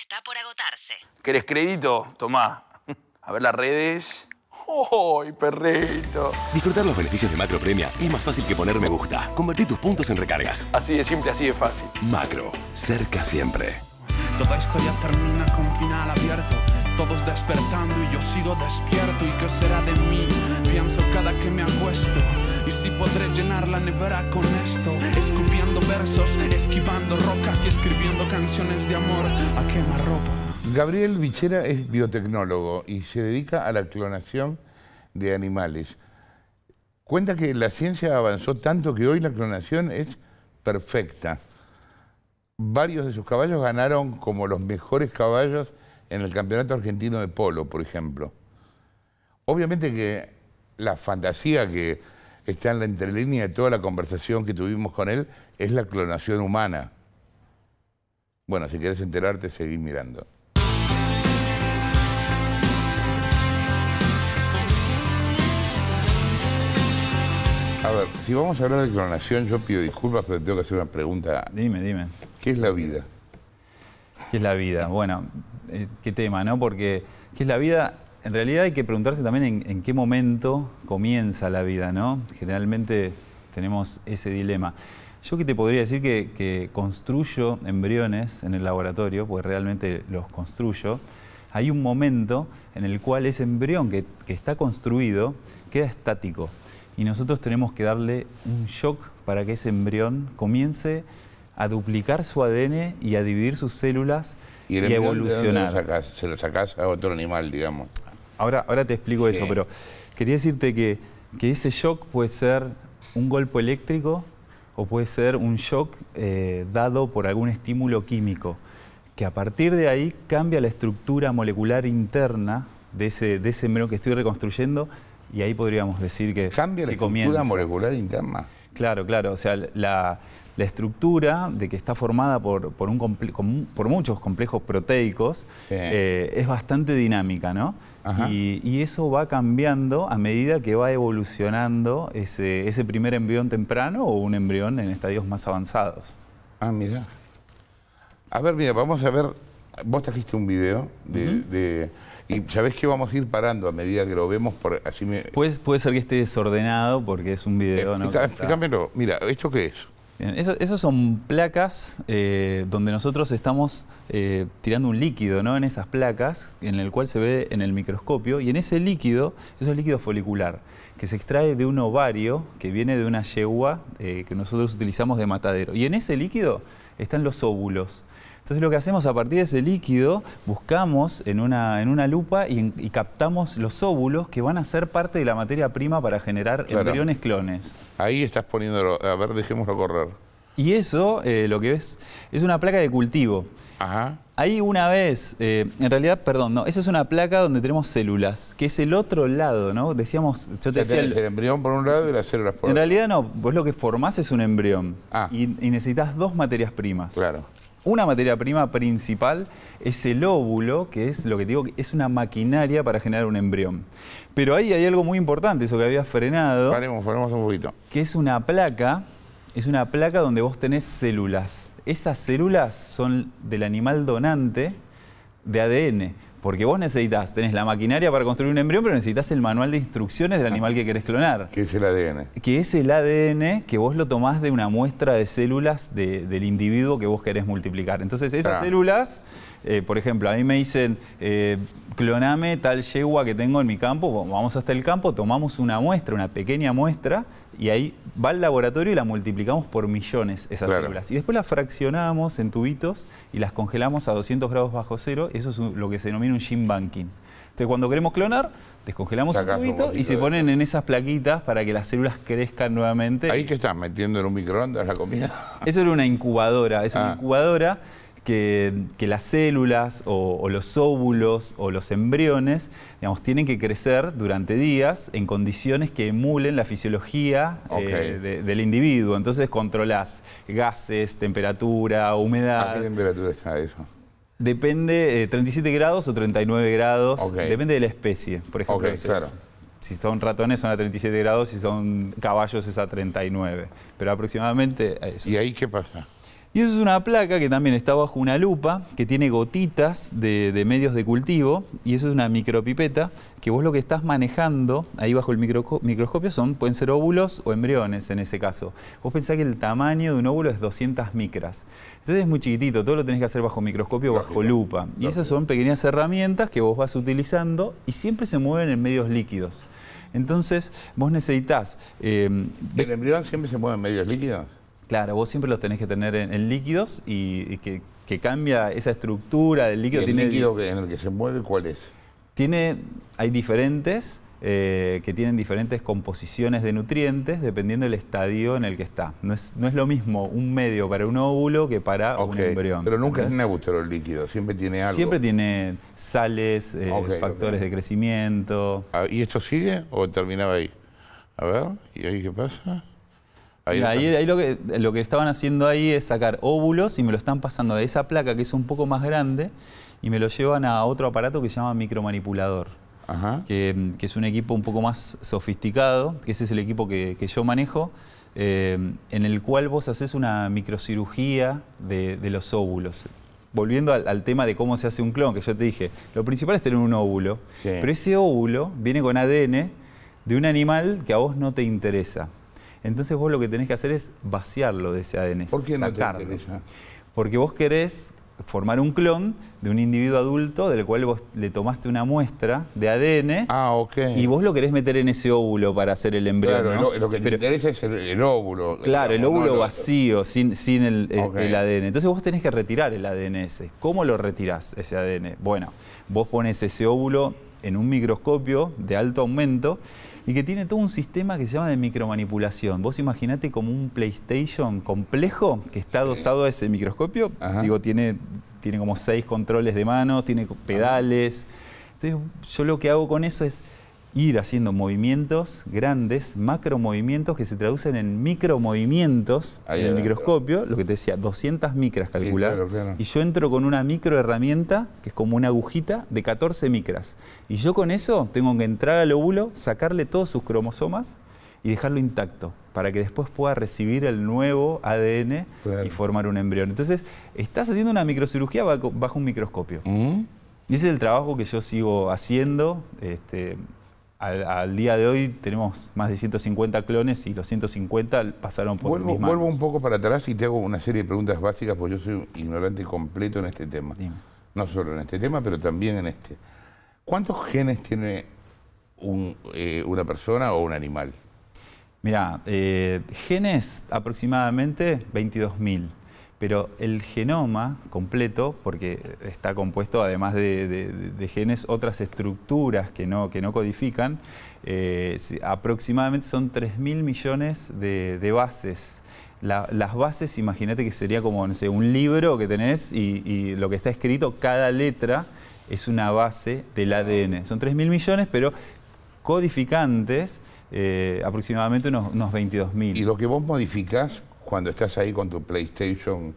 está por agotarse. ¿Querés crédito? Tomá. A ver las redes. ¡Oh, perrito! Disfrutar los beneficios de Macro Premia es más fácil que poner me gusta. Convertir tus puntos en recargas. Así de simple, así de fácil. Macro, cerca siempre. Toda historia termina con final abierto. Todos despertando y yo sigo despierto. ¿Y qué será de mí? Pienso cada que me acuesto. Y si podré llenar la nevera con esto, escupiendo versos, esquivando rocas y escribiendo canciones de amor a quemar ropa. Gabriel Vichera es biotecnólogo y se dedica a la clonación de animales. Cuenta que la ciencia avanzó tanto que hoy la clonación es perfecta. Varios de sus caballos ganaron como los mejores caballos en el Campeonato Argentino de Polo, por ejemplo. Obviamente que la fantasía que está en la entrelínea de toda la conversación que tuvimos con él, es la clonación humana. Bueno, si quieres enterarte, seguí mirando. A ver, si vamos a hablar de clonación, yo pido disculpas, pero tengo que hacer una pregunta. Dime, dime. ¿Qué es la vida? ¿Qué es la vida? Bueno, eh, qué tema, ¿no? Porque ¿qué es la vida? en realidad hay que preguntarse también en, qué momento comienza la vida, ¿no? Generalmente tenemos ese dilema. Yo que te podría decir que, que construyo embriones en el laboratorio, porque realmente los construyo. Hay un momento en el cual ese embrión que, está construido queda estático y nosotros tenemos que darle un shock para que ese embrión comience a duplicar su ADN y a dividir sus células y, evolucionar. y evolucionar. Se lo sacás a otro animal, digamos. Ahora, te explico eso, pero quería decirte que, que, ese shock puede ser un golpe eléctrico o puede ser un shock eh, dado por algún estímulo químico, que a partir de ahí cambia la estructura molecular interna de ese, de ese que estoy reconstruyendo y ahí podríamos decir que... Cambia la estructura molecular interna. Claro, claro. O sea, la, la estructura de que está formada por, muchos complejos proteicos eh, es bastante dinámica, ¿no? Y, eso va cambiando a medida que va evolucionando ese, primer embrión temprano o un embrión en estadios más avanzados. Ah, mira. A ver, mira, vamos a ver. Vos trajiste un video de, y sabés que vamos a ir parando a medida que lo vemos. Por, puede, ser que esté desordenado porque es un video. Explícamelo. Mira, ¿esto qué es? Esas son placas eh, donde nosotros estamos eh, tirando un líquido ¿no? en esas placas, en el cual se ve en el microscopio, y en ese líquido, eso es líquido folicular, que se extrae de un ovario que viene de una yegua eh, que nosotros utilizamos de matadero. Y en ese líquido están los óvulos. Entonces lo que hacemos a partir de ese líquido, buscamos en una, en una lupa y, captamos los óvulos que van a ser parte de la materia prima para generar embriones clones. Ahí estás poniéndolo, a ver, dejémoslo correr. Y eso, eh, lo que ves, es una placa de cultivo. Ajá. Ahí una vez, eh, en realidad, perdón, no, esa es una placa donde tenemos células, que es el otro lado, ¿no? Decíamos, yo te decía... El, embrión por un lado y las células por otro. En realidad no, vos lo que formás es un embrión y, ah. y necesitas dos materias primas. Claro una materia prima principal es el óvulo, que es lo que digo, es una maquinaria para generar un embrión. Pero ahí hay algo muy importante, eso que había frenado. Paremos, un poquito. Que es una placa, es una placa donde vos tenés células. Esas células son del animal donante de ADN. Porque vos necesitas, tenés la maquinaria para construir un embrión, pero necesitas el manual de instrucciones del animal que querés clonar. Que es el ADN. Que es el ADN que vos lo tomás de una muestra de células del individuo que vos querés multiplicar. Entonces, esas ah. células, eh, por ejemplo, a mí me dicen, eh, cloname tal yegua que tengo en mi campo, vamos hasta el campo, tomamos una muestra, una pequeña muestra y ahí va al laboratorio y la multiplicamos por millones esas células. Y después las fraccionamos en tubitos y las congelamos a 200 grados bajo cero. Eso es lo que se denomina un gene banking. Entonces, cuando queremos clonar, descongelamos un tubito y se ponen en esas plaquitas para que las células crezcan nuevamente. ¿Ahí que estás metiendo en un microondas la comida? Eso era una incubadora. Es una ah. incubadora que, las células o, los óvulos o los embriones, digamos, tienen que crecer durante días en condiciones que emulen la fisiología eh, del individuo. Entonces controlas gases, temperatura, humedad. ¿A qué temperatura está eso? Depende, 37 eh, grados o 39 grados, depende de la especie, por ejemplo. Si son ratones son a 37 grados, si son caballos es a 39. Pero aproximadamente ¿Y ahí qué pasa? Y eso es una placa que también está bajo una lupa, que tiene gotitas de, medios de cultivo, y eso es una micropipeta, que vos lo que estás manejando ahí bajo el microscopio son, pueden ser óvulos o embriones en ese caso. Vos pensás que el tamaño de un óvulo es 200 micras. Entonces es muy chiquitito, todo lo tenés que hacer bajo microscopio o bajo lupa. Y esas son pequeñas herramientas que vos vas utilizando y siempre se mueven en medios líquidos. Entonces vos necesitas... Eh, ¿El embrión siempre se mueve en medios líquidos? Claro, vos siempre los tenés que tener en, líquidos y, que, cambia esa estructura del líquido. ¿Y ¿El líquido en el que se mueve cuál es? Tiene, hay diferentes eh, que tienen diferentes composiciones de nutrientes dependiendo del estadio en el que está. No es, lo mismo un medio para un óvulo que para un embrión. Pero nunca es neutro el líquido, siempre tiene algo. Siempre tiene sales, eh, factores de crecimiento. Ah, ¿Y esto sigue o terminaba ahí? A ver, ¿y ahí qué pasa? Ahí, lo, que, estaban haciendo ahí es sacar óvulos y me lo están pasando de esa placa que es un poco más grande y me lo llevan a otro aparato que se llama micromanipulador. Que, es un equipo un poco más sofisticado, que ese es el equipo que, yo manejo, eh, en el cual vos haces una microcirugía de, los óvulos. Volviendo al, tema de cómo se hace un clon, que yo te dije, lo principal es tener un óvulo, pero ese óvulo viene con ADN de un animal que a vos no te interesa. Entonces vos lo que tenés que hacer es vaciarlo de ese ADN. ¿Por qué no Porque vos querés formar un clon de un individuo adulto del cual vos le tomaste una muestra de ADN ah, okay. y vos lo querés meter en ese óvulo para hacer el embrión. Claro, lo, que te interesa es el, óvulo. Claro, el óvulo vacío, sin, sin el, ADN. Entonces vos tenés que retirar el ADN ese. ¿Cómo lo retirás ese ADN? Bueno, vos pones ese óvulo en un microscopio de alto aumento y que tiene todo un sistema que se llama de micromanipulación. Vos imaginate como un PlayStation complejo que está dosado a ese microscopio. Digo, tiene, tiene como seis controles de mano, tiene pedales. Entonces, yo lo que hago con eso es ir haciendo movimientos grandes, macro movimientos que se traducen en micro movimientos en el microscopio, lo que te decía, 200 micras calcular. Y yo entro con una micro herramienta, que es como una agujita de 14 micras. Y yo con eso tengo que entrar al óvulo, sacarle todos sus cromosomas y dejarlo intacto para que después pueda recibir el nuevo ADN y formar un embrión. Entonces, estás haciendo una microcirugía bajo, un microscopio. ¿Mm? Y ese es el trabajo que yo sigo haciendo. Este, al, día de hoy tenemos más de 150 clones y los 150 pasaron por vuelvo, mismo... Vuelvo un poco para atrás y te hago una serie de preguntas básicas porque yo soy un ignorante completo en este tema. No solo en este tema, pero también en este. ¿Cuántos genes tiene eh, una persona o un animal? Mira, eh, genes aproximadamente 22.000. Pero el genoma completo, porque está compuesto además de, genes, otras estructuras que no, codifican, eh, aproximadamente son 3.000 millones de, bases. las bases, imagínate que sería como no sé, un libro que tenés y, lo que está escrito, cada letra es una base del ADN. Son 3.000 millones, pero codificantes, eh, aproximadamente unos, unos 22.000. Y lo que vos modificás cuando estás ahí con tu PlayStation,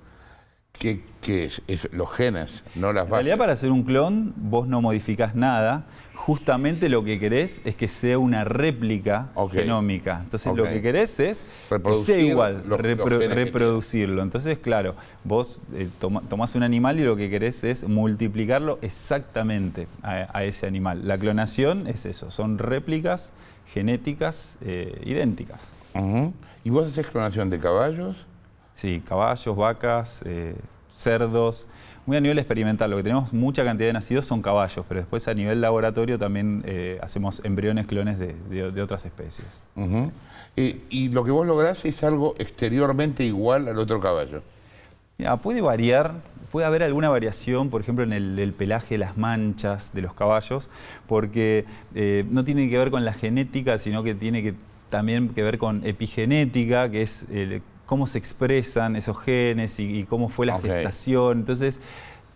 ¿qué, es? Los genes, no las bases. En realidad, para hacer un clon, vos no modificás nada. Justamente lo que querés es que sea una réplica genómica. Entonces, lo que querés es que sea igual, reproducirlo. Entonces, claro, vos eh, tomás un animal y lo que querés es multiplicarlo exactamente a, ese animal. La clonación es eso, son réplicas genéticas eh, idénticas. ¿Y vos haces clonación de caballos? Sí, caballos, vacas, eh, cerdos. Muy a nivel experimental, lo que tenemos mucha cantidad de nacidos son caballos, pero después a nivel laboratorio también eh, hacemos embriones clones de, otras especies. ¿Y lo que vos lográs es algo exteriormente igual al otro caballo? puede variar, puede haber alguna variación, por ejemplo, en el, pelaje, las manchas de los caballos, porque eh, no tiene que ver con la genética, sino que tiene que también que ver con epigenética, que es eh, cómo se expresan esos genes y, cómo fue la gestación. Entonces,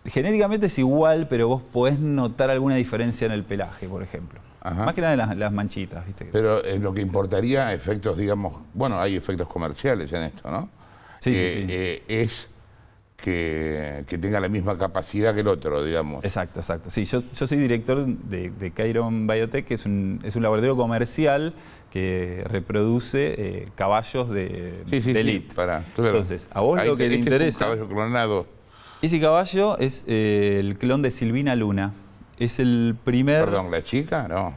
genéticamente es igual, pero vos podés notar alguna diferencia en el pelaje, por ejemplo. Más que nada en las, manchitas, Pero eh, lo que importaría, efectos, digamos, bueno, hay efectos comerciales en esto, ¿no? Sí, sí, eh, sí. es que, tenga la misma capacidad que el otro, digamos. Exacto, exacto. Sí, yo, soy director de, de Biotech, que es un, es un laboratorio comercial que reproduce eh, caballos de, sí, elite. Entonces, a vos lo que te, interesa... Este es un caballo clonado. Ese caballo es eh, el clon de Silvina Luna. Es el primer... Perdón, ¿la chica? No.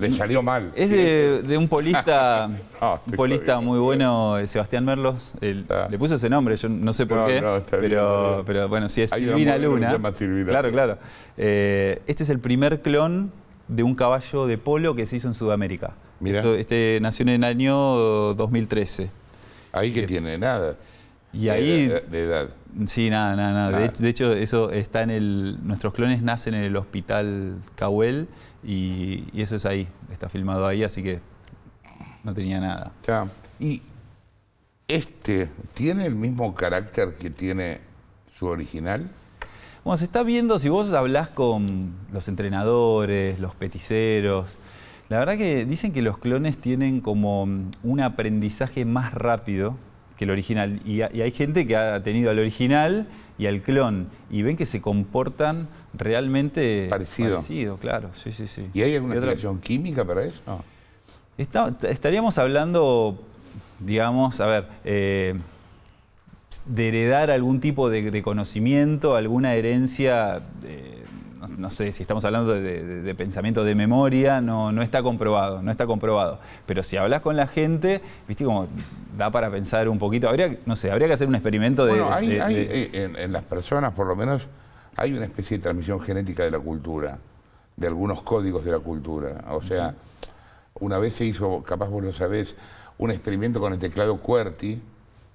Le mm. salió mal. Es de, un polista, ah, un polista muy bueno, eh, Sebastián Merlos. Ah. le puso ese nombre, yo no sé por qué. pero, bueno, si es Silvina Luna. Claro, claro. Eh, este es el primer clon de un caballo de polo que se hizo en Sudamérica. este nació en el año 2013. Ahí que tiene nada. Y ahí. Edad, Sí, nada, nada, nada. De, hecho, eso está en el. Nuestros clones nacen en el hospital Cahuel y, eso es ahí. Está filmado ahí, así que no tenía nada. Y este tiene el mismo carácter que tiene su original. Bueno, se está viendo, si vos hablás con los entrenadores, los peticeros, la verdad que dicen que los clones tienen como un aprendizaje más rápido que el original. Y, hay gente que ha tenido al original y al clon y ven que se comportan realmente parecido. claro, sí, sí, sí. ¿Y hay alguna relación química para eso? estaríamos hablando, digamos, a ver, eh, de heredar algún tipo de, conocimiento, alguna herencia. Eh, no, sé, si estamos hablando de, pensamiento de memoria, no, no está comprobado, no está comprobado. Pero si hablas con la gente, viste como da para pensar un poquito. Habría, no sé, habría que hacer un experimento de. Bueno, hay, eh, en, las personas, por lo menos, hay una especie de transmisión genética de la cultura, de algunos códigos de la cultura. O sea, una vez se hizo, capaz vos lo sabés, un experimento con el teclado QWERTY,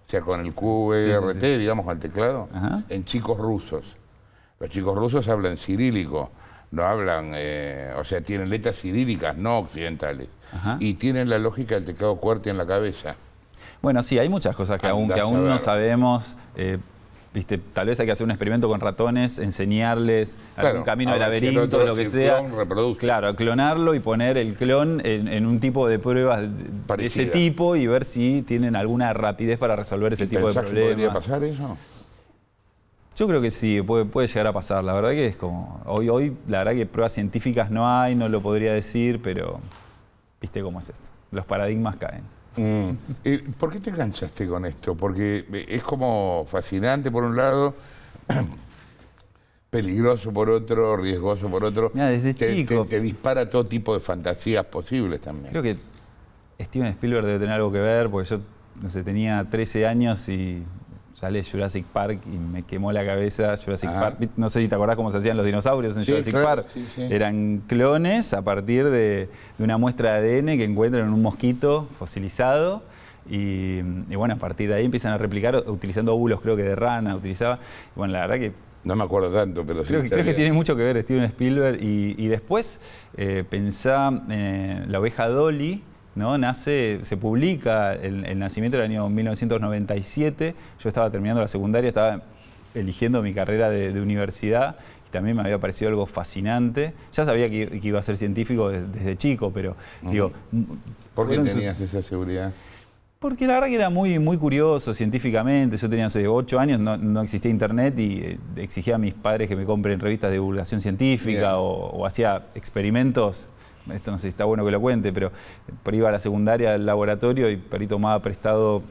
o sea, con el QRT, e digamos, con el teclado, en chicos rusos. Los chicos rusos hablan cirílico, no hablan, eh, o sea, tienen letras cirílicas, no occidentales. Y tienen la lógica del teclado cuarto en la cabeza. Bueno, sí, hay muchas cosas que, aún, no sabemos. Eh, viste, tal vez hay que hacer un experimento con ratones, enseñarles algún camino de laberinto, lo que sea. claro, clonarlo y poner el clon en, un tipo de pruebas de ese tipo y ver si tienen alguna rapidez para resolver ese tipo de problemas. podría pasar eso? Yo creo que sí, puede, llegar a pasar. La verdad que es como. Hoy, hoy, la verdad que pruebas científicas no hay, no lo podría decir, pero viste cómo es esto. Los paradigmas caen. Mm. ¿Por qué te enganchaste con esto? Porque es como fascinante por un lado, peligroso por otro, riesgoso por otro. Mira, desde chico. Te, dispara todo tipo de fantasías posibles también. Creo que Steven Spielberg debe tener algo que ver, porque yo, no sé, tenía 13 años y sale Jurassic Park y me quemó la cabeza Jurassic ah. Park. No sé si te acordás cómo se hacían los dinosaurios en Jurassic Park. Eran clones a partir de, una muestra de ADN que encuentran en un mosquito fosilizado. Y, bueno, a partir de ahí empiezan a replicar utilizando óvulos, creo que de rana utilizaba. bueno, la verdad que no me acuerdo tanto, pero sí. Creo, que tiene mucho que ver Steven Spielberg. Y, después eh, pensá eh, la oveja Dolly, ¿no? Nace, se publica el, nacimiento del año 1997. Yo estaba terminando la secundaria, estaba eligiendo mi carrera de, universidad también me había parecido algo fascinante. Ya sabía que, iba a ser científico desde, chico, pero digo... ¿Por qué tenías esa seguridad? Porque la verdad que era muy, muy curioso científicamente. Yo tenía, hace 8 años, no, existía internet y eh, exigía a mis padres que me compren revistas de divulgación científica o hacía experimentos esto no sé si está bueno que lo cuente, pero por iba a la secundaria al laboratorio y Perito me ha prestado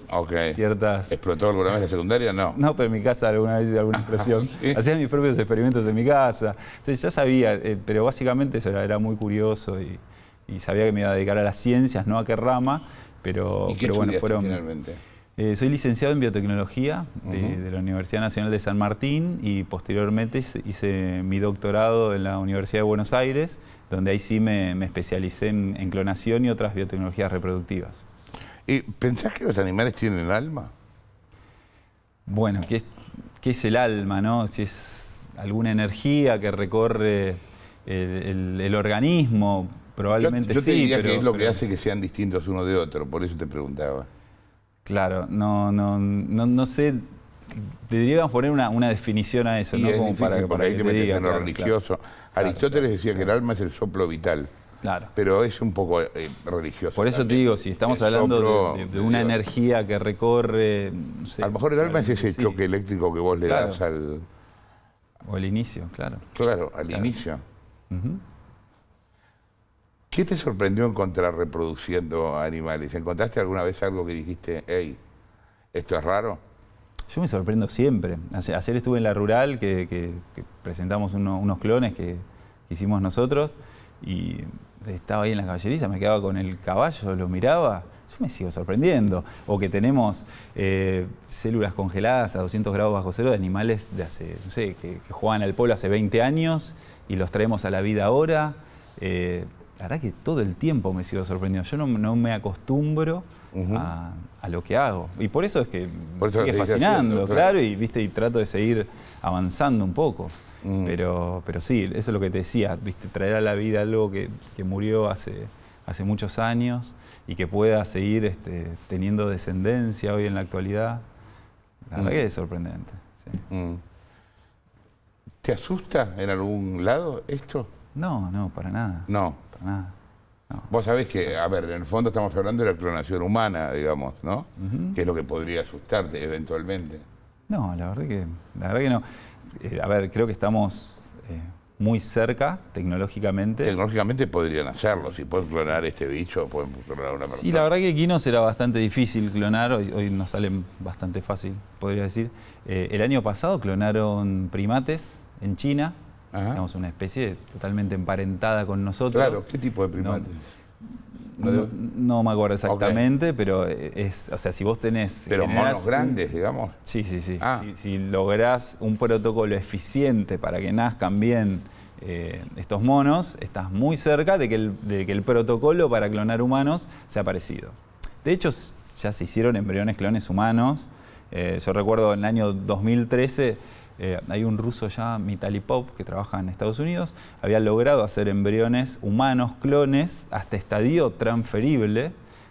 ciertas... ¿Explotó alguna vez la secundaria? No. No, pero en mi casa alguna vez hice alguna expresión. Ah, Hacía mis propios experimentos en mi casa. Entonces ya sabía, eh, pero básicamente eso era, muy curioso y, sabía que me iba a dedicar a las ciencias, no a qué rama, pero, pero bueno, fueron... Finalmente? Eh, soy licenciado en biotecnología de, la Universidad Nacional de San Martín y posteriormente hice, mi doctorado en la Universidad de Buenos Aires, donde ahí sí me, especialicé en, clonación y otras biotecnologías reproductivas. ¿Y pensás que los animales tienen alma? Bueno, ¿qué es, el alma? No? Si es alguna energía que recorre el, organismo, probablemente sí. pero, es lo que hace que sean distintos uno de otro, por eso te preguntaba. Claro, no, no, no, no sé. Deberíamos poner una, definición a eso, ¿no? Es Como para, que, en lo religioso. Aristóteles decía que el alma es el soplo vital. Claro. Pero es un poco eh, religioso. Por eso te digo, si estamos hablando de, una energía que recorre. No a lo mejor el alma es ese choque eléctrico que vos le das al. O al inicio, claro. Claro, al inicio. ¿Qué te sorprendió encontrar reproduciendo animales? ¿Encontraste alguna vez algo que dijiste, hey, esto es raro? Yo me sorprendo siempre. Ayer estuve en la rural, que, presentamos unos clones que, hicimos nosotros, y estaba ahí en la caballeriza, me quedaba con el caballo, lo miraba, yo me sigo sorprendiendo. O que tenemos eh, células congeladas a 200 grados bajo cero de animales de hace, no sé, que, juegan al polo hace 20 años y los traemos a la vida ahora. Eh, verdad que todo el tiempo me sigo sorprendiendo. Yo no, me acostumbro a, lo que hago. Y por eso es que me sigue fascinando, claro, y viste, y trato de seguir avanzando un poco. Pero, pero sí, eso es lo que te decía, viste, traer a la vida algo que, murió hace, hace muchos años y que pueda seguir este, teniendo descendencia hoy en la actualidad. La verdad que es sorprendente. ¿Te asusta en algún lado esto? No, no, para nada. No. Vos sabés que, a ver, en el fondo estamos hablando de la clonación humana, digamos, ¿no? Que es lo que podría asustarte eventualmente. No, la verdad que, la verdad que no. Eh, a ver, creo que estamos eh, muy cerca tecnológicamente. Tecnológicamente podrían hacerlo. Si pueden clonar este bicho, pueden clonar una persona. Sí, la verdad que no será bastante difícil clonar. Hoy, nos salen bastante fácil, podría decir. Eh, el año pasado clonaron primates en China una especie totalmente emparentada con nosotros. Claro, ¿qué tipo de primates? No, me acuerdo exactamente, pero es, o sea, si vos tenés... Pero monos grandes, digamos. Sí, sí, sí. Ah. Si, lográs un protocolo eficiente para que nazcan bien eh, estos monos, estás muy cerca de que, el, que el protocolo para clonar humanos sea parecido. De hecho, ya se hicieron embriones clones humanos. Eh, yo recuerdo en el año 2013 eh, hay un ruso ya, Pop, que trabaja en Estados Unidos, había logrado hacer embriones humanos, clones, hasta estadio transferible,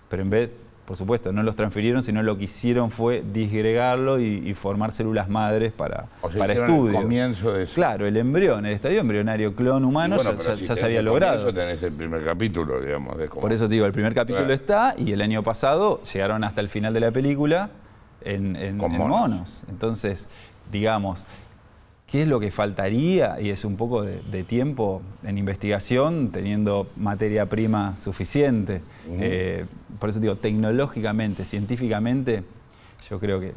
pero en vez, por supuesto, no los transfirieron, sino lo que hicieron fue disgregarlo y, formar células madres para, para estudios. comienzo Claro, el embrión, el estadio embrionario clon humano ya, se había logrado. Por eso tenés el primer capítulo, digamos. De cómo... Por eso te digo, el primer capítulo está y el año pasado llegaron hasta el final de la película en, monos. Entonces, digamos, ¿qué es lo que faltaría? Y es un poco de, tiempo en investigación, teniendo materia prima suficiente. Eh, por eso digo, tecnológicamente, científicamente, yo creo que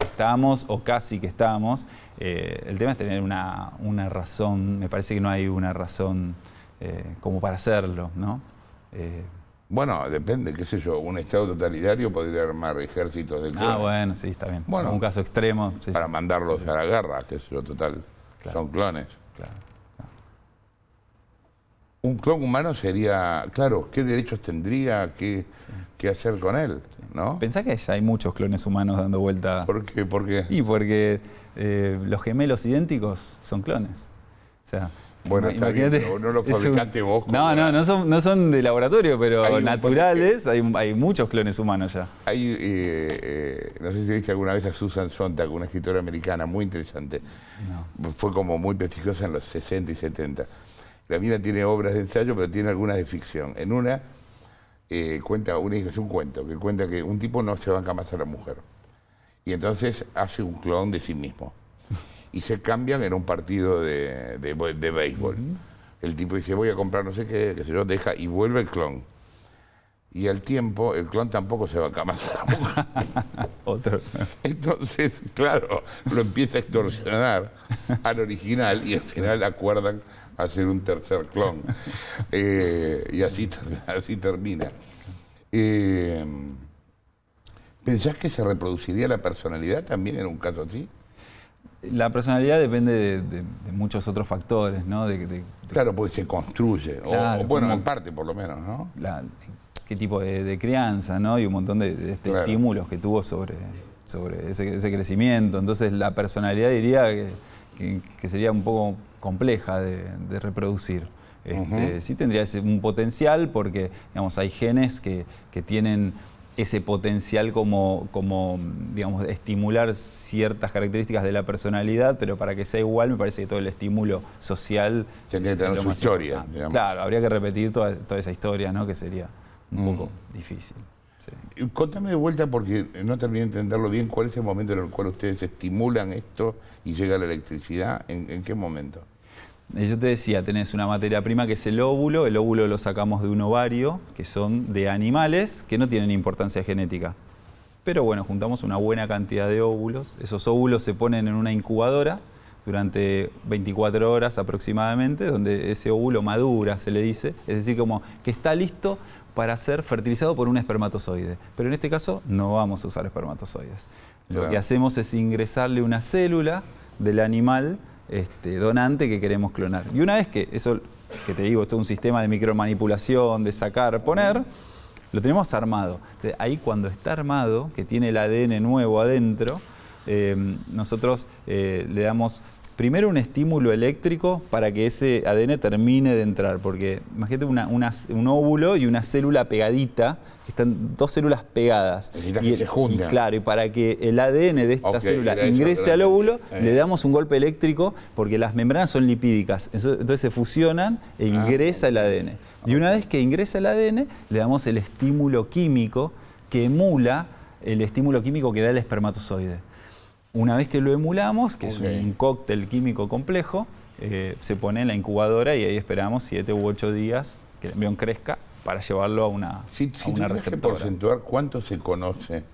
estamos, o casi que estamos. Eh, el tema es tener una, razón, me parece que no hay una razón eh, como para hacerlo, ¿no? Bueno, depende, qué sé yo, un Estado totalitario podría armar ejércitos de clones. Ah, bueno, sí, está bien. Bueno, un caso extremo. para mandarlos a la guerra, que sé yo, total. Son clones. Un clon humano sería, claro, ¿qué derechos tendría? ¿Qué, hacer con él? ¿no? Pensá que ya hay muchos clones humanos dando vuelta. ¿Por qué? ¿Por Y porque eh, los gemelos idénticos son clones. O sea, bueno, no, no los vos. No, no, no son, de laboratorio, pero naturales, hay, muchos clones humanos ya. Hay, eh, eh, no sé si viste alguna vez a Susan Sontag, una escritora americana muy interesante. Fue como muy prestigiosa en los 60 y 70. La mina tiene obras de ensayo, pero tiene algunas de ficción. En una eh, cuenta, una, es un cuento, que cuenta que un tipo no se banca más a la mujer. Y entonces hace un clon de sí mismo. y se cambian en un partido de, béisbol. El tipo dice, voy a comprar no sé qué, que se yo, deja y vuelve el clon. Y al tiempo, el clon tampoco se va a más Entonces, claro, lo empieza a extorsionar al original y al final acuerdan hacer un tercer clon. Eh, y así, así termina. Eh, ¿Pensás que se reproduciría la personalidad también en un caso así? La personalidad depende de, muchos otros factores, ¿no? claro, porque se construye, o, bueno, en parte por lo menos, ¿no? qué tipo de, crianza, ¿no? Y un montón de, este estímulos que tuvo sobre, sobre ese, crecimiento. Entonces la personalidad diría que, sería un poco compleja de reproducir. Este, Sí tendría un potencial porque digamos, hay genes que, que tienen ese potencial como, como, digamos, estimular ciertas características de la personalidad, pero para que sea igual me parece que todo el estímulo social... Tiene que tener su historia, digamos. Claro, habría que repetir toda, esa historia, ¿no? Que sería un poco mm. difícil. Sí. Contame de vuelta, porque no terminé de entenderlo bien, ¿cuál es el momento en el cual ustedes estimulan esto y llega la electricidad? en qué momento? Yo te decía, tenés una materia prima que es el óvulo, el óvulo lo sacamos de un ovario, que son de animales que no tienen importancia genética. Pero bueno, juntamos una buena cantidad de óvulos, esos óvulos se ponen en una incubadora durante 24 horas aproximadamente, donde ese óvulo madura, se le dice, es decir, como que está listo para ser fertilizado por un espermatozoide. Pero en este caso no vamos a usar espermatozoides. Lo que hacemos es ingresarle una célula del animal este, donante que queremos clonar. Y una vez que eso, que te digo, esto es un sistema de micromanipulación, de sacar, poner, lo tenemos armado. ahí cuando está armado, que tiene el ADN nuevo adentro, eh, nosotros eh, le damos primero un estímulo eléctrico para que ese ADN termine de entrar, porque imagínate un óvulo y una célula pegadita, están dos células pegadas. y, se juntan. claro, y para que el ADN de esta célula ingrese al óvulo, le damos un golpe eléctrico porque las membranas son lipídicas, entonces se fusionan e ah, ingresa el ADN. Y una vez que ingresa el ADN, le damos el estímulo químico que emula el estímulo químico que da el espermatozoide. Una vez que lo emulamos, que es un cóctel químico complejo, eh, se pone en la incubadora y ahí esperamos siete u ocho días que el embrión crezca para llevarlo a una, sí, una Que porcentuar ¿Cuánto se conoce?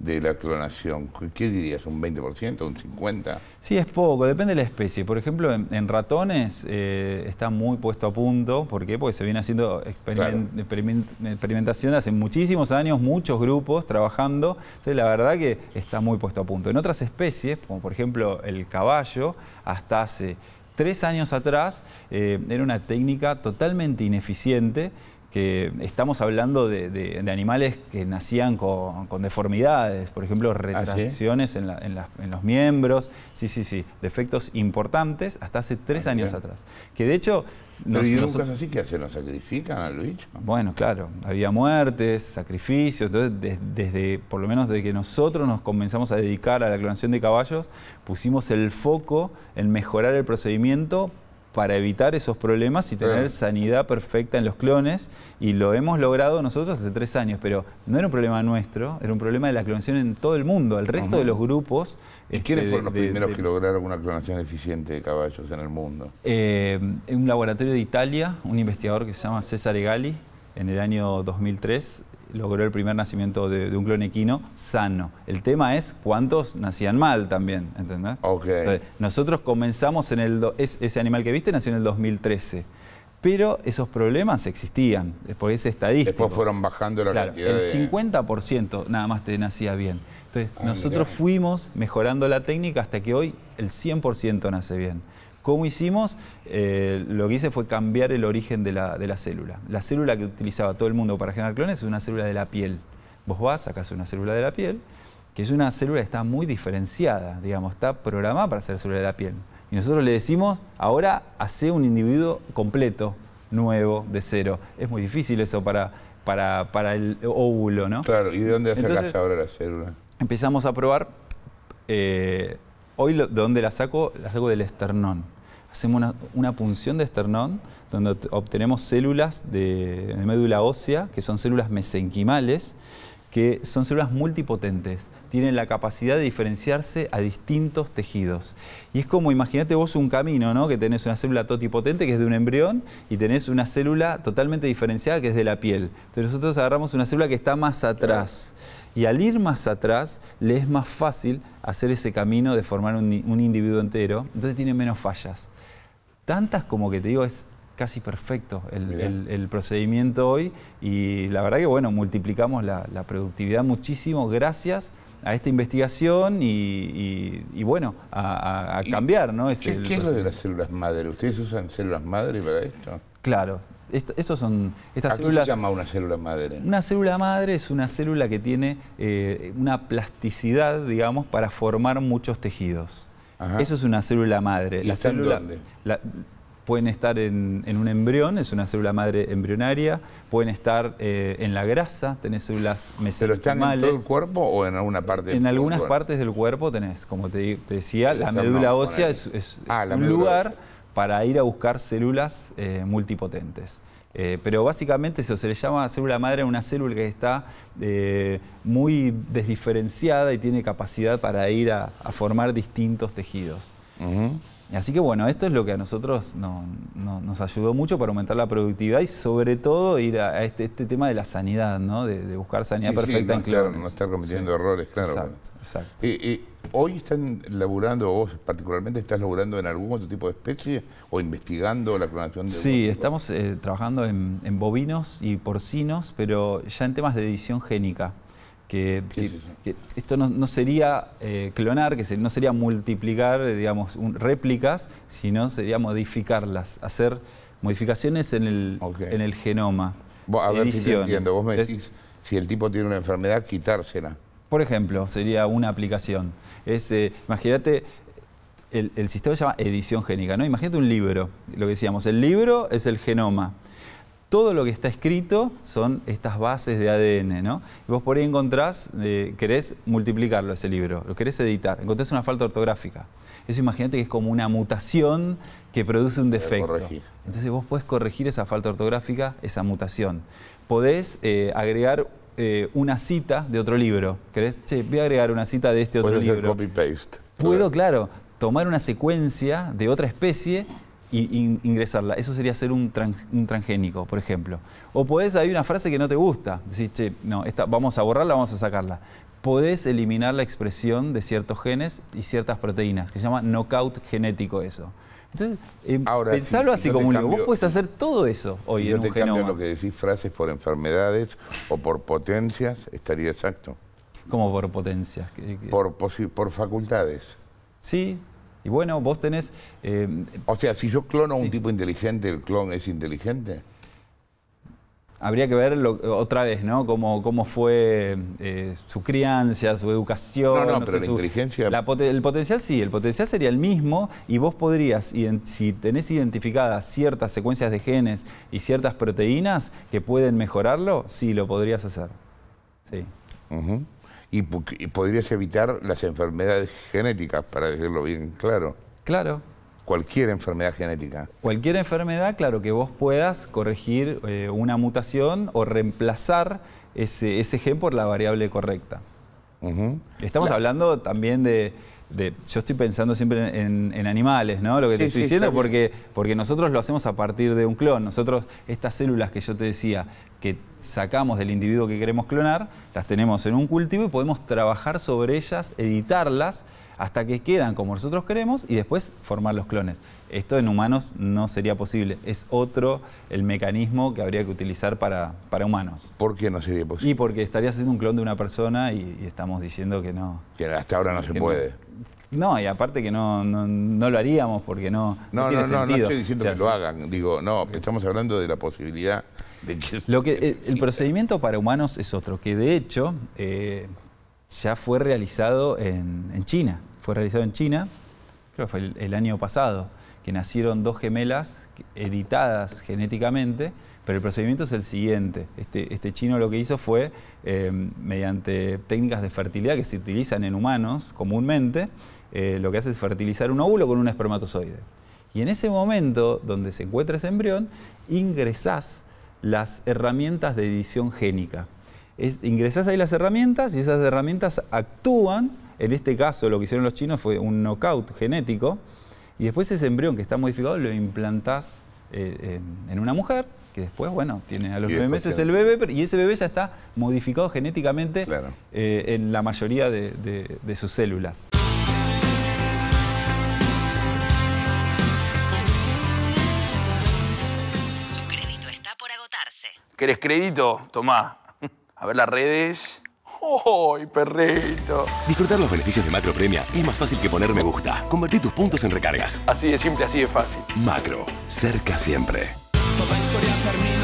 de la clonación? ¿Qué dirías? ¿Un 20%? ¿Un 50%? Sí, es poco, depende de la especie. Por ejemplo, en, ratones eh, está muy puesto a punto. ¿Por qué? Porque se viene haciendo experiment, experimentación hace muchísimos años, muchos grupos trabajando. Entonces, la verdad que está muy puesto a punto. En otras especies, como por ejemplo el caballo, hasta hace tres años atrás eh, era una técnica totalmente ineficiente que estamos hablando de, animales que nacían con, deformidades, por ejemplo, ah, retracciones en, los miembros, sí, sí, sí, defectos importantes hasta hace tres ah, años atrás. Que de hecho... Nos, ¿Y así que se ¿Nos sacrifican a Luis? Bueno, claro, había muertes, sacrificios, entonces desde, desde, por lo menos desde que nosotros nos comenzamos a dedicar a la clonación de caballos, pusimos el foco en mejorar el procedimiento para evitar esos problemas y tener sanidad perfecta en los clones. Y lo hemos logrado nosotros hace tres años, pero no era un problema nuestro, era un problema de la clonación en todo el mundo, el resto de los grupos. ¿Y este, quiénes fueron los primeros que lograron una clonación eficiente de caballos en el mundo? en eh, un laboratorio de Italia, un investigador que se llama Cesare Galli en el año 2003, logró el primer nacimiento de, un clon equino sano. El tema es cuántos nacían mal también, ¿entendés? Entonces, nosotros comenzamos en el... ese animal que viste nació en el 2013 pero esos problemas existían, Después ese estadístico. Después fueron bajando la claro, cantidad El 50% nada más te nacía bien. Entonces, ah, nosotros fuimos mejorando la técnica hasta que hoy el 100% nace bien. ¿Cómo hicimos? Eh, lo que hice fue cambiar el origen de la, de la, célula. La célula que utilizaba todo el mundo para generar clones es una célula de la piel. Vos vas, sacas una célula de la piel, que es una célula que está muy diferenciada, digamos, está programada para ser célula de la piel. Y nosotros le decimos, ahora hace un individuo completo, nuevo, de cero. Es muy difícil eso para, para, el óvulo, ¿no? Claro, ¿y de dónde sacas ahora la célula? Empezamos a probar. Eh, hoy de dónde la saco, la saco del esternón. Hacemos una, punción de esternón donde obtenemos células de, médula ósea, que son células mesenquimales, que son células multipotentes, tienen la capacidad de diferenciarse a distintos tejidos. Y es como, imagínate vos un camino, ¿no? Que tenés una célula totipotente que es de un embrión y tenés una célula totalmente diferenciada que es de la piel. Entonces nosotros agarramos una célula que está más atrás. Y al ir más atrás, le es más fácil hacer ese camino de formar un, individuo entero, entonces tiene menos fallas. Tantas como que te digo, es casi perfecto el, procedimiento hoy y la verdad que bueno, multiplicamos la, productividad muchísimo gracias a esta investigación y, bueno, a, cambiar, ¿no? ¿qué es lo de las células madre? ¿Ustedes usan células madre para esto? Claro, son, estas qué se llama una célula madre? Una célula madre es una célula que tiene eh, una plasticidad, digamos, para formar muchos tejidos. Eso es una célula madre. ¿Y la célula, pueden estar en, un embrión, es una célula madre embrionaria, pueden estar eh, en la grasa, tenés células mesenquimales. ¿Pero en todo el cuerpo o en alguna parte? Del en algunas partes del cuerpo tenés, como te, decía, la médula ósea es ah, un lugar para ir a buscar células eh, multipotentes. Eh, pero básicamente se le llama célula madre a una célula que está eh, muy desdiferenciada y tiene capacidad para ir a, formar distintos tejidos. Así que bueno, esto es lo que a nosotros nos ayudó mucho para aumentar la productividad y sobre todo ir a, este, este, tema de la sanidad, ¿no? de, buscar sanidad perfecta no en no estar cometiendo errores, claro. Exacto, ¿Hoy están laburando, vos particularmente, estás laburando en algún otro tipo de especie o investigando la clonación de... Sí, estamos eh, trabajando en bovinos y porcinos, pero ya en temas de edición génica. Que, esto no, sería eh, clonar, que no sería multiplicar, eh, digamos, réplicas, sino sería modificarlas, hacer modificaciones en el, genoma. a ver si entiendo, vos me decís, si el tipo tiene una enfermedad, quitársela. Por ejemplo, sería una aplicación. Es, eh, imagínate, el, el sistema se llama edición génica, ¿no? Imagínate un libro, lo que decíamos, el libro es el genoma todo lo que está escrito son estas bases de ADN, ¿no? Y vos por ahí encontrás, eh, querés multiplicarlo ese libro, lo querés editar, encontrás una falta ortográfica. Eso imagínate que es como una mutación que produce un defecto. Entonces vos podés corregir esa falta ortográfica, esa mutación. Podés eh, agregar eh, una cita de otro libro. ¿Querés? Che, voy a agregar una cita de este otro libro. copy-paste. Puedo, claro, tomar una secuencia de otra especie y ingresarla. Eso sería ser un, transgénico, por ejemplo. O podés, hay una frase que no te gusta, decís, che, no, esta, vamos a borrarla, vamos a sacarla. Podés eliminar la expresión de ciertos genes y ciertas proteínas, que se llama knockout genético eso. Entonces, eh, Ahora, pensalo así como un cambio, Vos puedes hacer todo eso hoy en yo te lo que decís frases por enfermedades o por potencias, estaría exacto. como por potencias? Por, por facultades. Sí, y bueno, vos tenés... Em, o sea, si yo clono a un tipo inteligente, ¿el clon es inteligente? Habría que ver otra vez, ¿no? Cómo, cómo fue eh, su crianza, su educación. No, no, pero la inteligencia... el potencial sí, el potencial sería el mismo y vos podrías, si tenés identificadas ciertas secuencias de genes y ciertas proteínas que pueden mejorarlo, sí, lo podrías hacer. Sí y, podrías evitar las enfermedades genéticas, para decirlo bien claro. Claro, cualquier enfermedad genética. Cualquier enfermedad, claro, que vos puedas corregir eh, una mutación o reemplazar ese, gen por la variable correcta. Estamos hablando también de, yo estoy pensando siempre en, animales, ¿no? Lo que te estoy diciendo, porque, porque nosotros lo hacemos a partir de un clon. Nosotros, estas células que yo te decía, que sacamos del individuo que queremos clonar, las tenemos en un cultivo y podemos trabajar sobre ellas, editarlas hasta que quedan como nosotros queremos y después formar los clones. Esto en humanos no sería posible. Es otro el mecanismo que habría que utilizar para, para humanos. ¿Por qué no sería posible? Y porque estarías haciendo un clon de una persona y, estamos diciendo que no. Que hasta ahora no se puede. No, y aparte que no, lo haríamos porque no. No, no, no, no, estoy diciendo que lo hagan. Digo, no, estamos hablando de la posibilidad de que. Lo que eh, el, procedimiento para humanos es otro, que de hecho eh, ya fue realizado en, en China realizado en China, creo que fue el, año pasado, que nacieron dos gemelas editadas genéticamente, pero el procedimiento es el siguiente. Este, este chino lo que hizo fue, em, mediante técnicas de fertilidad que se utilizan en humanos comúnmente, eh, lo que hace es fertilizar un óvulo con un espermatozoide. Y en ese momento donde se encuentra ese embrión, ingresás las herramientas de edición génica. Es, ingresás ahí las herramientas y esas herramientas actúan en este caso lo que hicieron los chinos fue un knockout genético y después ese embrión que está modificado lo implantás eh, en una mujer que después, bueno, tiene a los nueve meses el bebé y ese bebé ya está modificado genéticamente eh, en la mayoría de, sus células. Su crédito está por agotarse. ¿Querés crédito? Tomá. A ver las redes. ¡Ay, perrito! Disfrutar los beneficios de Macro Premia es más fácil que poner me gusta. Convertir tus puntos en recargas. Así de simple, así de fácil. Macro, cerca siempre. Toda historia termina.